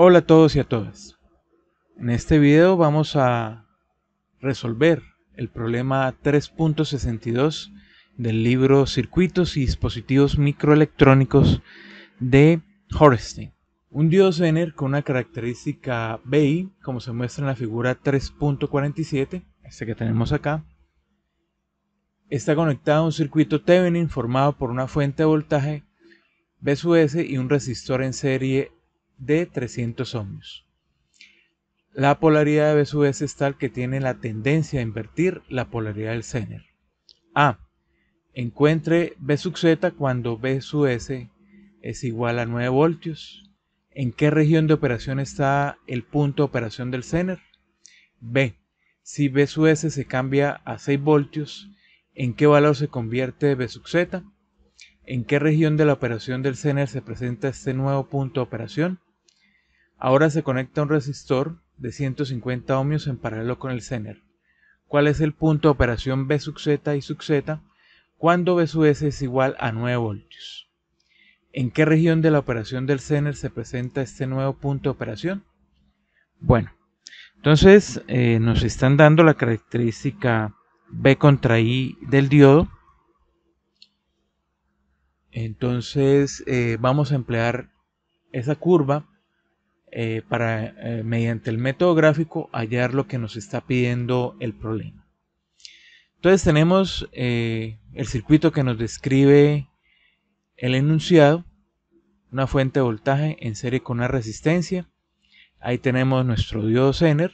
Hola a todos y a todas. En este video vamos a resolver el problema 3.62 del libro Circuitos y dispositivos microelectrónicos de Horstein. Un diodo Zener con una característica BI, como se muestra en la figura 3.47, este que tenemos acá, está conectado a un circuito Thevenin formado por una fuente de voltaje BSUS y un resistor en serie de 300 ohmios. La polaridad de B sub S es tal que tiene la tendencia a invertir la polaridad del zener. A. Encuentre B sub cuando B sub S es igual a 9 voltios. ¿En qué región de operación está el punto de operación del zener? B. Si B sub se cambia a 6 voltios, ¿en qué valor se convierte B sub ¿En qué región de la operación del zener se presenta este nuevo punto de operación? Ahora se conecta un resistor de 150 ohmios en paralelo con el zener. ¿Cuál es el punto de operación B sub Z y sub Z cuando B sub S es igual a 9 voltios? ¿En qué región de la operación del zener se presenta este nuevo punto de operación? Bueno, entonces eh, nos están dando la característica B contra I del diodo. Entonces eh, vamos a emplear esa curva eh, para eh, mediante el método gráfico hallar lo que nos está pidiendo el problema. Entonces tenemos eh, el circuito que nos describe el enunciado, una fuente de voltaje en serie con una resistencia, ahí tenemos nuestro diodo Zener,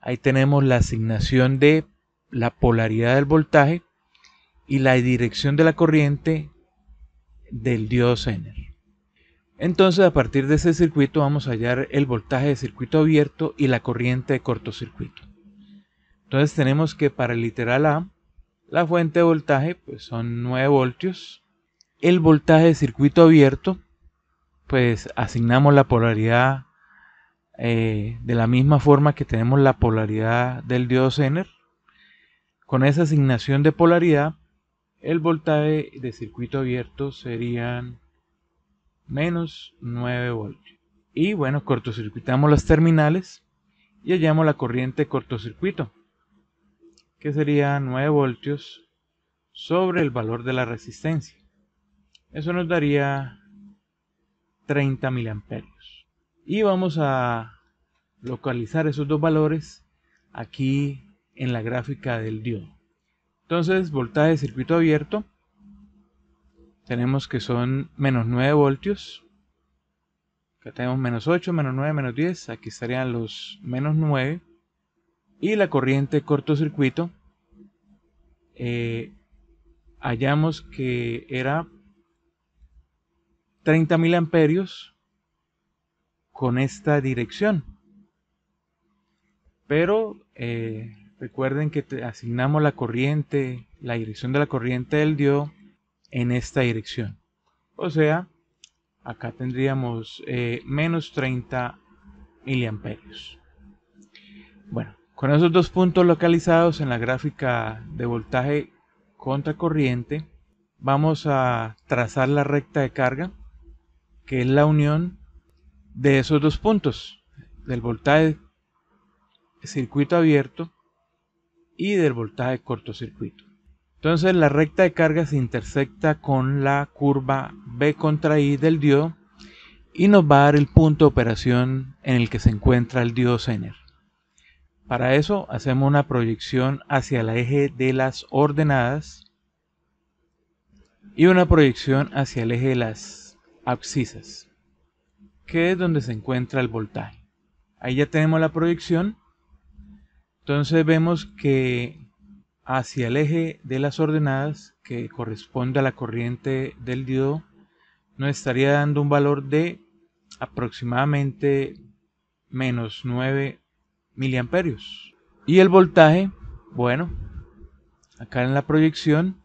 ahí tenemos la asignación de la polaridad del voltaje y la dirección de la corriente del diodo Zener. Entonces a partir de ese circuito vamos a hallar el voltaje de circuito abierto y la corriente de cortocircuito. Entonces tenemos que para el literal A, la fuente de voltaje pues son 9 voltios. El voltaje de circuito abierto, pues asignamos la polaridad eh, de la misma forma que tenemos la polaridad del diodo Zener. Con esa asignación de polaridad, el voltaje de circuito abierto serían menos 9 voltios. Y bueno, cortocircuitamos las terminales y hallamos la corriente cortocircuito, que sería 9 voltios sobre el valor de la resistencia. Eso nos daría 30 miliamperios. Y vamos a localizar esos dos valores aquí en la gráfica del diodo. Entonces, voltaje de circuito abierto tenemos que son menos 9 voltios. Acá tenemos menos 8, menos 9, menos 10. Aquí estarían los menos 9. Y la corriente cortocircuito. Eh, hallamos que era 30.000 amperios con esta dirección. Pero eh, recuerden que te asignamos la corriente, la dirección de la corriente del diodo en esta dirección. O sea, acá tendríamos eh, menos 30 miliamperios. Bueno, con esos dos puntos localizados en la gráfica de voltaje contra corriente, vamos a trazar la recta de carga, que es la unión de esos dos puntos, del voltaje circuito abierto y del voltaje cortocircuito. Entonces la recta de carga se intersecta con la curva B contra I del diodo y nos va a dar el punto de operación en el que se encuentra el diodo Zener. Para eso hacemos una proyección hacia el eje de las ordenadas y una proyección hacia el eje de las abscisas, que es donde se encuentra el voltaje. Ahí ya tenemos la proyección. Entonces vemos que hacia el eje de las ordenadas que corresponde a la corriente del diodo nos estaría dando un valor de aproximadamente menos 9 miliamperios y el voltaje bueno acá en la proyección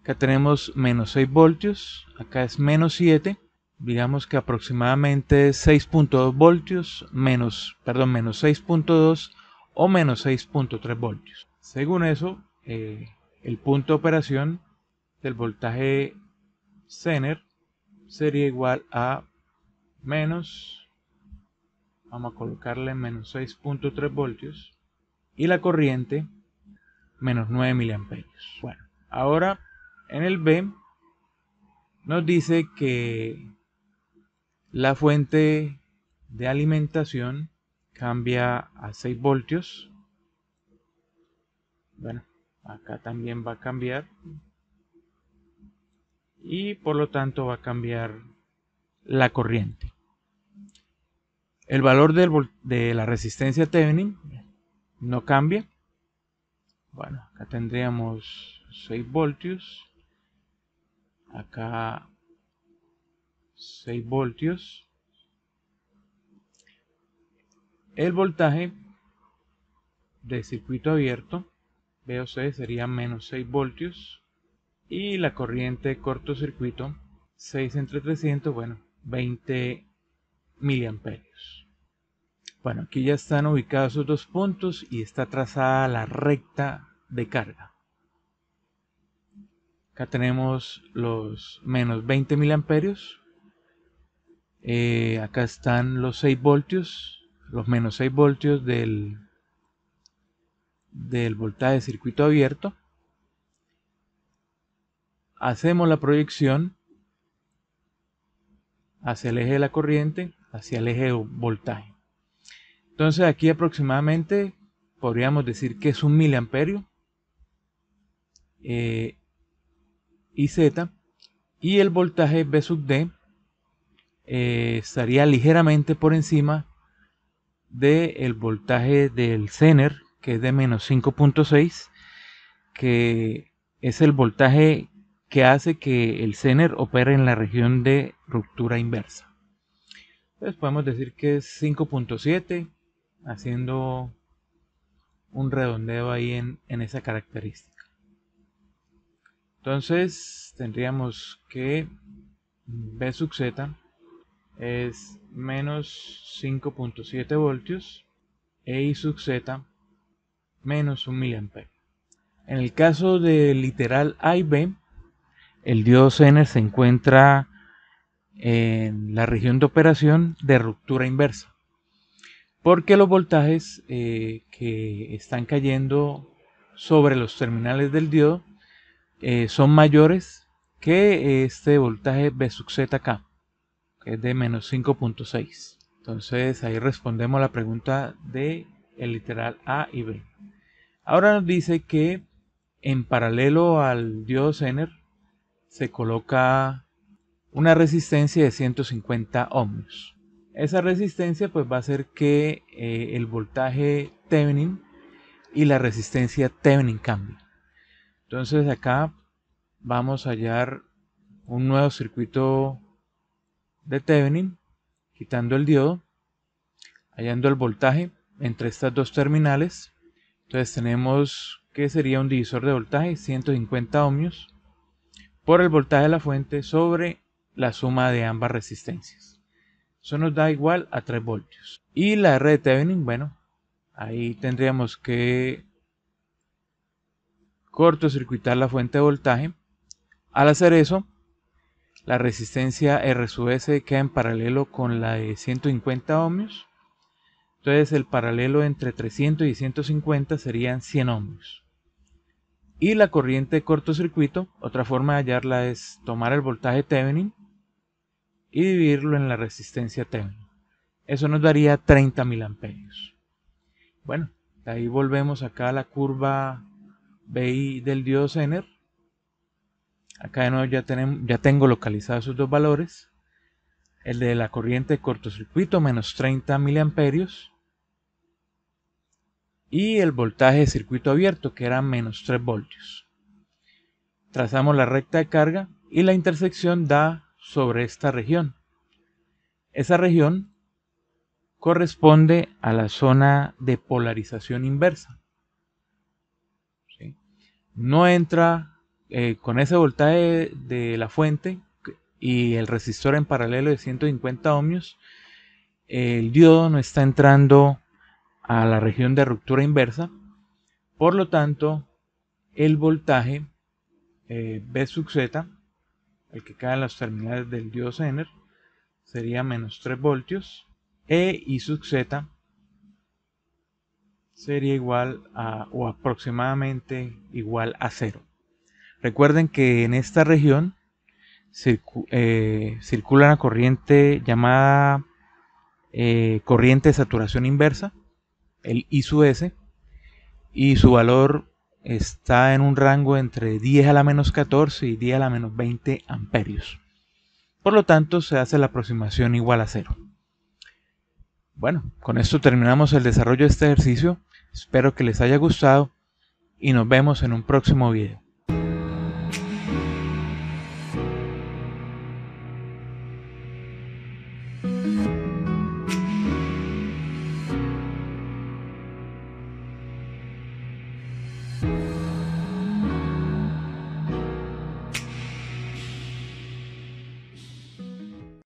acá tenemos menos 6 voltios acá es menos 7 digamos que aproximadamente 6.2 voltios menos perdón menos 6.2 o menos 6.3 voltios según eso eh, el punto de operación del voltaje Zener sería igual a menos, vamos a colocarle menos 6.3 voltios y la corriente menos 9 miliamperios. Bueno, ahora en el B nos dice que la fuente de alimentación cambia a 6 voltios. Bueno, acá también va a cambiar y por lo tanto va a cambiar la corriente el valor de la resistencia Thevenin no cambia bueno acá tendríamos 6 voltios acá 6 voltios el voltaje de circuito abierto VOC sería menos 6 voltios y la corriente cortocircuito 6 entre 300, bueno, 20 miliamperios. Bueno, aquí ya están ubicados esos dos puntos y está trazada la recta de carga. Acá tenemos los menos 20 miliamperios. Eh, acá están los 6 voltios, los menos 6 voltios del del voltaje de circuito abierto. Hacemos la proyección hacia el eje de la corriente, hacia el eje de voltaje. Entonces aquí aproximadamente podríamos decir que es un miliamperio y eh, Z y el voltaje B sub D eh, estaría ligeramente por encima del el voltaje del Zener que es de menos 5.6, que es el voltaje que hace que el Zener opere en la región de ruptura inversa. Entonces podemos decir que es 5.7, haciendo un redondeo ahí en, esa característica. Entonces tendríamos que B sub Z es menos 5.7 voltios, E sub Z menos 1 mA. En el caso del literal A y B, el diodo Zener se encuentra en la región de operación de ruptura inversa, porque los voltajes eh, que están cayendo sobre los terminales del diodo eh, son mayores que este voltaje B ZK, que es de menos 5.6. Entonces ahí respondemos la pregunta de el literal A y B. Ahora nos dice que en paralelo al diodo Zener se coloca una resistencia de 150 ohmios. Esa resistencia pues va a hacer que eh, el voltaje Thevenin y la resistencia Thevenin cambien. Entonces acá vamos a hallar un nuevo circuito de Thevenin, quitando el diodo, hallando el voltaje entre estas dos terminales entonces tenemos que sería un divisor de voltaje, 150 ohmios, por el voltaje de la fuente sobre la suma de ambas resistencias. Eso nos da igual a 3 voltios. Y la R de Thevenin, bueno, ahí tendríamos que cortocircuitar la fuente de voltaje. Al hacer eso, la resistencia R sub S queda en paralelo con la de 150 ohmios entonces el paralelo entre 300 y 150 serían 100 ohmios. Y la corriente de cortocircuito, otra forma de hallarla es tomar el voltaje Thevenin y dividirlo en la resistencia Thevenin. Eso nos daría 30.000 amperios. Bueno, de ahí volvemos acá a la curva BI del diodo Zener. Acá de nuevo ya, ya tengo localizados esos dos valores el de la corriente de cortocircuito menos 30 mA y el voltaje de circuito abierto que era menos 3 voltios. Trazamos la recta de carga y la intersección da sobre esta región. Esa región corresponde a la zona de polarización inversa. No entra eh, con ese voltaje de la fuente, y el resistor en paralelo de 150 ohmios, el diodo no está entrando a la región de ruptura inversa, por lo tanto el voltaje eh, B sub Z, el que cae en las terminales del diodo Zener, sería menos 3 voltios, E y sub Z sería igual a, o aproximadamente igual a 0. Recuerden que en esta región eh, circula una corriente llamada eh, corriente de saturación inversa, el I S, y su valor está en un rango entre 10 a la menos 14 y 10 a la menos 20 amperios. Por lo tanto, se hace la aproximación igual a cero. Bueno, con esto terminamos el desarrollo de este ejercicio. Espero que les haya gustado y nos vemos en un próximo video.